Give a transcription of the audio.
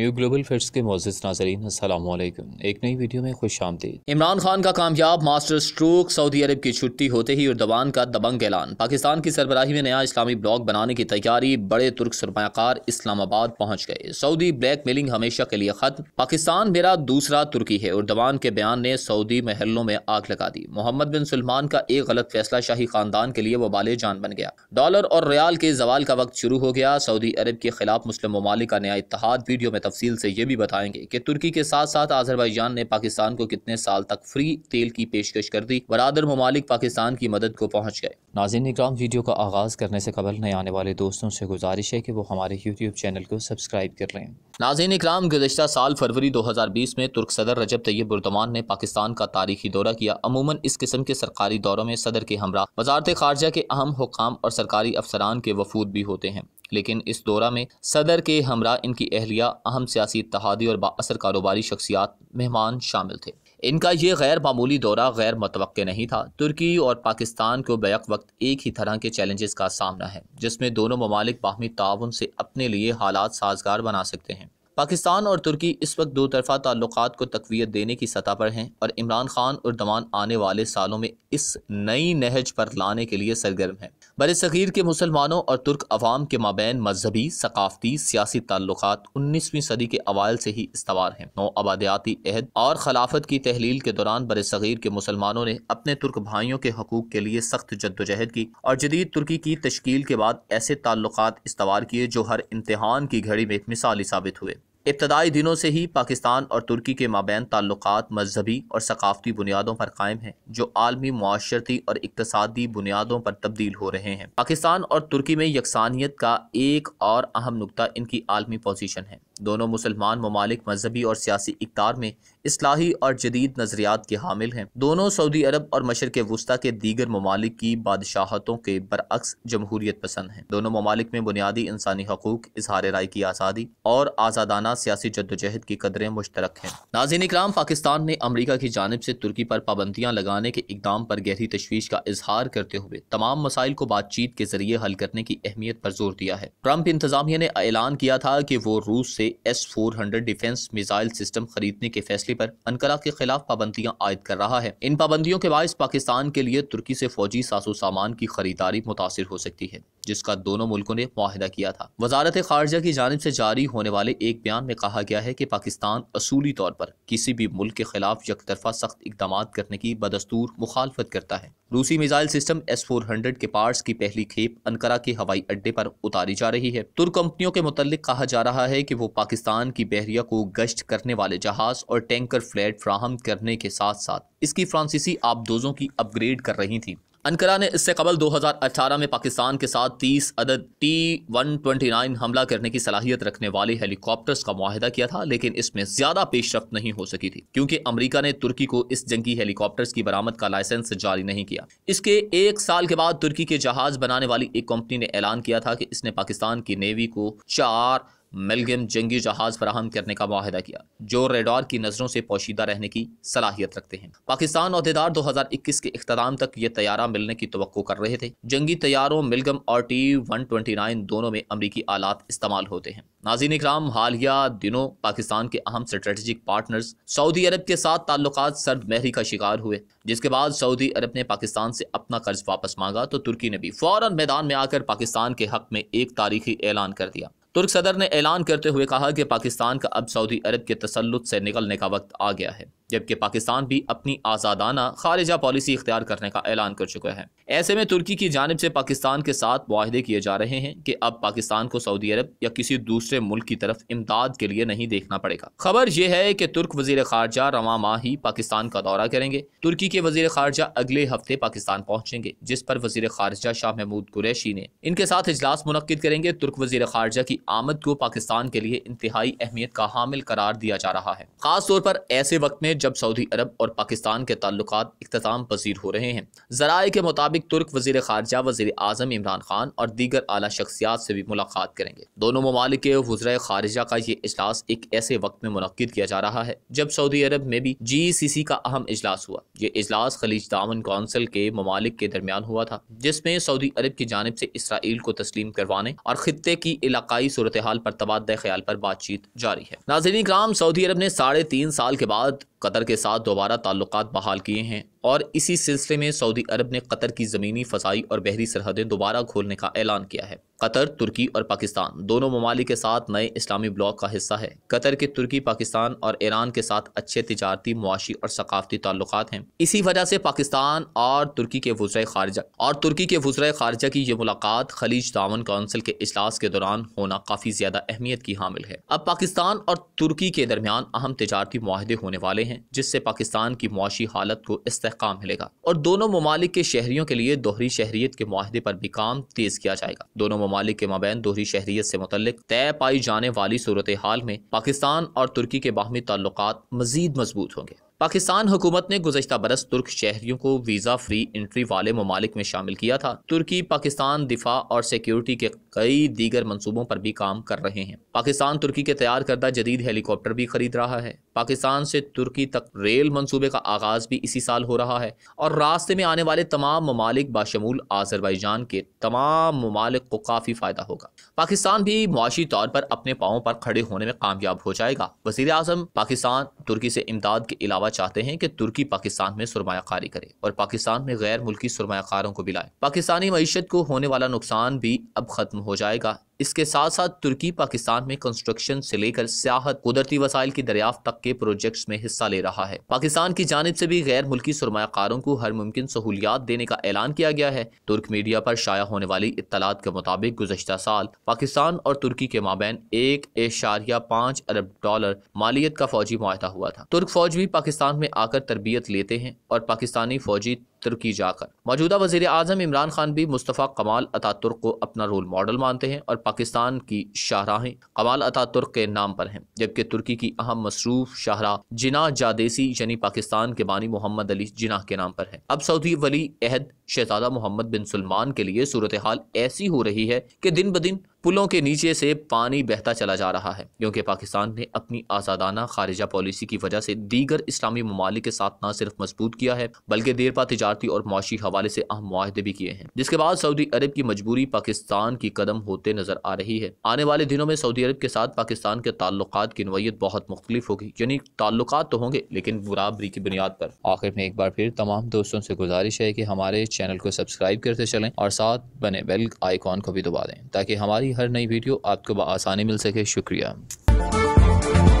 new global fits के मोजिज नाजरीन असलम एक नई वीडियो में खुश आमदीद इमरान खान का कामयाब मास्टर स्ट्रोक सऊदी अरब की छुट्टी होते ही उर्दवान का दबंग ऐलान पाकिस्तान की सरबराही में नया इस्लामी ब्लॉक बनाने की तैयारी बड़े तुर्क सरमाकार इस्लामाबाद पहुँच गए सऊदी ब्लैक मेलिंग हमेशा के लिए खत्म पाकिस्तान मेरा दूसरा तुर्की है उर्दवान के बयान ने सऊदी महलों में आग लगा दी मोहम्मद बिन सलमान का एक गलत फैसला शाही खानदान के लिए वबाले जान बन गया डॉलर और रियाल के जवाल का वक्त शुरू हो गया सऊदी अरब के खिलाफ मुस्लिम ममालिक का नया इतिहाद वीडियो में तफसील से ये भी बताएंगे कि तुर्की के साथ साथ आजरबाईजान ने पाकिस्तान को कितने साल तक फ्री तेल की पेशकश कर दी बरदर ममालिक पाकिस्तान की मदद को पहुँच गए नाजिन इक्राम वीडियो का आगाज़ करने से कबल नए आने वाले दोस्तों से गुजारिश है कि वो हमारे यूट्यूब चैनल को सब्सक्राइब कर लें नाजिन इक्राम गुजशत साल फरवरी दो हज़ार बीस में तुर्क सदर रजब तैयब उर्दमान ने पाकिस्तान का तारीखी दौरा किया अमूमन इस किस्म के सरकारी दौरों में सदर के हमरा वजारत खारजा के अहम हुकाम और सरकारी अफसरान के वफूद भी होते हैं लेकिन इस दौरा में सदर के हमरा इनकी अहलिया अहम सियासी इतहादी और बासर कारोबारी शख्सियात मेहमान शामिल थे इनका ये गैर मामूली दौरा गैर मतव नहीं था तुर्की और पाकिस्तान को बैक वक्त एक ही तरह के चैलेंजेस का सामना है जिसमें दोनों ममालिक बाहमी ताउन से अपने लिए हालात साजगार बना सकते हैं पाकिस्तान और तुर्की इस वक्त दो तरफा ताल्लुक को तकवीत देने की सतह पर हैं और इमरान खान और दमान आने वाले सालों में इस नई नहज पर लाने के लिए सरगर्म हैं बर सग़ीर के मुसलमानों और तुर्क अवाम के माबेन मजहबी सकाफती सियासी ताल्लुक उन्नीसवीं सदी के अवाल से ही इसवार हैं नौ आबादियाती अहद और खिलाफत की तहलील के दौरान बर सग़ीर के मुसलमानों ने अपने तुर्क भाइयों के हकूक के लिए सख्त जद्दोजहद की और जदीद तुर्की की तश्कील के बाद ऐसे ताल्लुक इस्तवार किए जो हर इम्तहान की घड़ी में मिसाली साबित हुए इब्तदाई दिनों से ही पाकिस्तान और तुर्की के माबेन ताल्लुक मजहबी और सकाफती बुनियादों पर कायम हैं जो आलमी माशरती और इकतसादी बुनियादों पर तब्दील हो रहे हैं पाकिस्तान और तुर्की में यकसानियत का एक और अहम नुकता इनकी आलमी पोजीशन है दोनों मुसलमान ममालिक मजहबी और सियासी इकदार में असलाही और जदीद नज़रियात के हामिल हैं दोनों सऊदी अरब और मशरक वस्ती के दीगर ममालिक की बादशाहतों के बरअक्स जमहूरियत पसंद है दोनों ममालिक में बुनियादी इंसानी हकूक इजहार राय की आज़ादी और आज़ादाना सियासी जद्दोजहद की कदरें मुश्तरक हैं नाजिन इक्राम पाकिस्तान ने अमरीका की जानब से तुर्की पर पाबंदियाँ लगाने के इकदाम पर गहरी तशवीश का इजहार करते हुए तमाम मसाइल को बातचीत के जरिए हल करने की अहमियत पर जोर दिया है ट्रंप इंतजामिया ने ऐलान किया था कि वो रूस से S four hundred defence missile system खरीदने के फैसले पर अनकरा के खिलाफ पाबंदियां आयद कर रहा है इन पाबंदियों के बायस पाकिस्तान के लिए तुर्की से फौजी सासो सामान की खरीदारी मुतासर हो सकती है जिसका दोनों मुल्कों ने माहिदा किया था वजारत खारजा की जानब से जारी होने वाले एक बयान में कहा गया है कि पाकिस्तान असूली तौर पर किसी भी मुल्क के खिलाफ यकतरफा सख्त इकदाम करने की बदस्तूर मुखालफत करता है रूसी missile system S four hundred के पार्ट की पहली खेप अनकरा के हवाई अड्डे पर उतारी जा रही है तुर्क कंपनियों के मुतालिक कहा जा रहा है कि वो पाकिस्तान की बहरिया को गश्त करने वाले जहाज और टैंकर फ्लैट फ्राहम करने के साथ साथ इसकी फ्रांसीसी आबदोजों की अपग्रेड कर रही थी अनकरा ने इससे कबल 2018 में पाकिस्तान के साथ 30 अदद टी 129 हमला करने की सलाहियत रखने वाले हेलीकॉप्टर्स का माहिदा किया था लेकिन इसमें ज़्यादा पेशरफ नहीं हो सकी थी क्योंकि अमरीका ने तुर्की को इस जंगी हेलीकॉप्टर्स की बरामद का लाइसेंस जारी नहीं किया इसके एक साल के बाद तुर्की के जहाज बनाने वाली एक कंपनी ने ऐलान किया था कि इसने पाकिस्तान की नेवी को चार मेलगम जंगी जहाज फराहम करने का माहदा किया जो रेडार की नज़रों से पोशीदा रहने की सलाहियत रखते हैं पाकिस्तान अहदेदार दो हज़ार इक्कीस के अख्ताम तक ये तैयारा मिलने की तो कर रहे थे जंगी तैयारों मिलगम और टी वन ट्वेंटी नाइन दोनों में अमरीकी आलात इस्तेमाल होते हैं नाजीन इक्राम हालिया दिनों पाकिस्तान के अहम स्ट्रेटेजिक पार्टनर्स सऊदी अरब के साथ ताल्लुक सर्द महरी का शिकार हुए जिसके बाद सऊदी अरब ने पाकिस्तान से अपना कर्ज वापस मांगा तो तुर्की ने भी फौरन मैदान में आकर पाकिस्तान के हक में एक तारीखी ऐलान कर दिया तुर्क सदर ने ऐलान करते हुए कहा कि पाकिस्तान का अब सऊदी अरब के तसलुत से निकलने का वक्त आ गया है जबकि पाकिस्तान भी अपनी आज़ादाना खारजा पॉलिसी इख्तियार करने का ऐलान कर चुका है ऐसे में तुर्की की जानब से पाकिस्तान के साथ माहदे किए जा रहे हैं कि अब पाकिस्तान को सऊदी अरब या किसी दूसरे मुल्क की तरफ इमदाद के लिए नहीं देखना पड़ेगा खबर यह है कि तुर्क वजीर खारजा रवा माही पाकिस्तान का दौरा करेंगे तुर्की के वजीर खारजा अगले हफ्ते पाकिस्तान पहुंचेंगे जिस पर वजीर खारजा शाह महमूद कुरैशी ने इनके साथ इजलास मुनद करेंगे तुर्क वजीर खारजा की आमद को पाकिस्तान के लिए इंतहाई अहमियत का हामिल करार दिया जा रहा है खासतौर पर ऐसे वक्त में जब सऊदी अरब और पाकिस्तान के ताल्लुक इख्ताम पजीर हो रहे हैं जराए के मुताबिक तुर्क वजीर खारजा वजीर आजम इमरान खान और दीगर अला शख्सियात से भी मुलाकात करेंगे दोनों ममालिक के वजरा खारजा का ये अजलास एक ऐसे वक्त में मुनद किया जा रहा है जब सऊदी अरब में भी जी सी सी का अहम अजलास हुआ ये अजलास खलीज दामन कौंसिल के ममालिक के दरमियान हुआ था जिसमें सऊदी अरब की जानब से इसराइल को तस्लीम करवाने और खत्े की इलाकई सूरत हाल पर तबादला ख्याल पर बातचीत जारी है नाजरीन कराम सऊदी अरब ने साढ़े तीन साल के बाद कतर के साथ दोबारा ताल्लुक बहाल किए हैं और इसी सिलसिले में सऊदी अरब ने कतर की ज़मीनी फसाई और बहरी सरहदें दोबारा खोलने का ऐलान किया है कतर तुर्की और पाकिस्तान दोनों ममालिक के साथ नए इस्लामी ब्लॉक का हिस्सा है कतर के तुर्की पाकिस्तान और ईरान के साथ अच्छे तजारती मुआशी और सकाफती ताल्लुक हैं इसी वजह से पाकिस्तान और तुर्की के वज्र खारजा और तुर्की के वज्र खारजा की ये मुलाकात खलीज दामन कौंसिल के अजलास के दौरान होना काफ़ी ज़्यादा अहमियत की हामिल है अब पाकिस्तान और तुर्की के दरमियान अहम तजारती माहदे होने वाले हैं जिससे पाकिस्तान की मुआशी हालत को इस इस्तेकाम मिलेगा और दोनों ममालिक के शहरीों के लिए दोहरी शहरीत के माहदे पर भी काम तेज किया जाएगा दोनों ममालिक के मबैन दोहरी शहरीत से मुतल तय पाई जाने वाली सूरत हाल में पाकिस्तान और तुर्की के बाहमी ताल्लुक मजीद मजबूत होंगे पाकिस्तान हुकूमत ने गुजशत बरस तुर्क शहरियों को वीज़ा फ्री इंट्री वाले ममालिक में शामिल किया था तुर्की पाकिस्तान दिफा और सिक्योरिटी के कई दीगर मनसूबों पर भी काम कर रहे हैं पाकिस्तान तुर्की के तैयार करदा जदीद हेलीकॉप्टर भी खरीद रहा है पाकिस्तान से तुर्की तक रेल मनसूबे का आगाज भी इसी साल हो रहा है और रास्ते में आने वाले तमाम ममालिक बाशमूल आजरबाईजान के तमाम ममालिक को काफ़ी फ़ायदा होगा पाकिस्तान भी मुआशी तौर पर अपने पाँव पर खड़े होने में कामयाब हो जाएगा वजीर अजम पाकिस्तान तुर्की से इमदाद के अलावा चाहते हैं कि तुर्की पाकिस्तान में सरमाकारी करे और पाकिस्तान में गैर मुल्की सरमाकारों को भी लाए पाकिस्तानी मीशत को होने वाला नुकसान भी अब खत्म हो जाएगा इसके साथ साथ तुर्की पाकिस्तान में कंस्ट्रक्शन से लेकर सियाहत कुदरती वसाइल की दरियाफ्त तक के प्रोजेक्ट्स में हिस्सा ले रहा है पाकिस्तान की जानब से भी गैर मुल्की सरमाकारों को हर मुमकिन सहूलियात देने का ऐलान किया गया है तुर्क मीडिया पर शाया होने वाली इतलात के मुताबिक गुजशत साल पाकिस्तान और तुर्की के माबेन एक एशारिया पाँच अरब डॉलर मालियत का फौजी माहा हुआ था तुर्क फौज भी पाकिस्तान में आकर तरबियत लेते हैं और पाकिस्तानी फौजी तुर्की जाकर मौजूदा वजीर अजम इमरान खान भी मुस्तफ़ा कमाल अतातुर्क को अपना रोल मॉडल मानते हैं और पाकिस्तान की शाहराहें कमाल अतातुर्क के नाम पर हैं जबकि तुर्की की अहम मसरूफ शाहरा जिना जादेसी यानी पाकिस्तान के बानी मोहम्मद अली जिना के नाम पर है अब सऊदी वली अहद शहजादा मोहम्मद बिन सलमान के लिए सूरत हाल ऐसी हो रही है कि दिन ब दिन पुलों के नीचे से पानी बहता चला जा रहा है क्योंकि पाकिस्तान ने अपनी आज़ादाना खारिजा पॉलिसी की वजह से दीगर इस्लामी ममालिक के साथ न सिर्फ मजबूत किया है बल्कि देरपा तजारती और मुआशी हवाले से अहम माहदे भी किए हैं जिसके बाद सऊदी अरब की मजबूरी पाकिस्तान की कदम होते नजर आ रही है आने वाले दिनों में सऊदी अरब के साथ पाकिस्तान के ताल्लुक की नोयत बहुत मुख्तलिफ होगी यानी ताल्लुक तो होंगे लेकिन बराबरी की बुनियाद पर आखिर में एक बार फिर तमाम दोस्तों से गुजारिश है कि हमारे चैनल को सब्सक्राइब करते चलें और साथ बने बेल आइकॉन को भी दबा दें ताकि हमारी हर नई वीडियो आपको आसानी मिल सके शुक्रिया